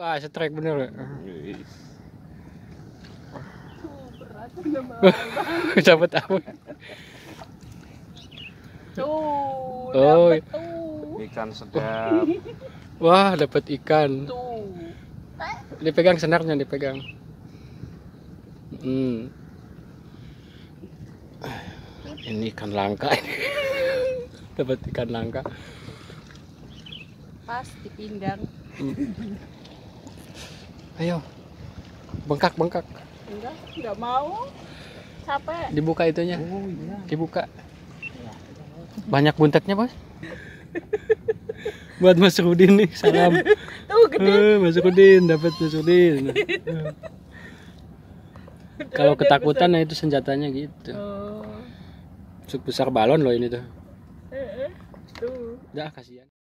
Wah, strike bener ya. Dapat apa? Tuh, oh. Iya. tuh. Ikan sedap. Wah, dapat ikan. Tuh. Dipegang senarnya dipegang. Hmm. Ini ikan langka ini. dapat ikan langka. Pas dipindang. Hmm. Ayo. Bengkak, bengkak. Enggak, enggak mau. Capek. Dibuka itunya. Oh, iya. Dibuka. Banyak buntetnya, Bos. Buat Mas Rudin nih, salam. Tuh gede. Uh, Mas Rudin dapat Mas Rudin. Kalau ketakutan nah itu senjatanya gitu. Oh. Besar balon loh ini tuh. Eh, eh. Tuh. Dah kasihan.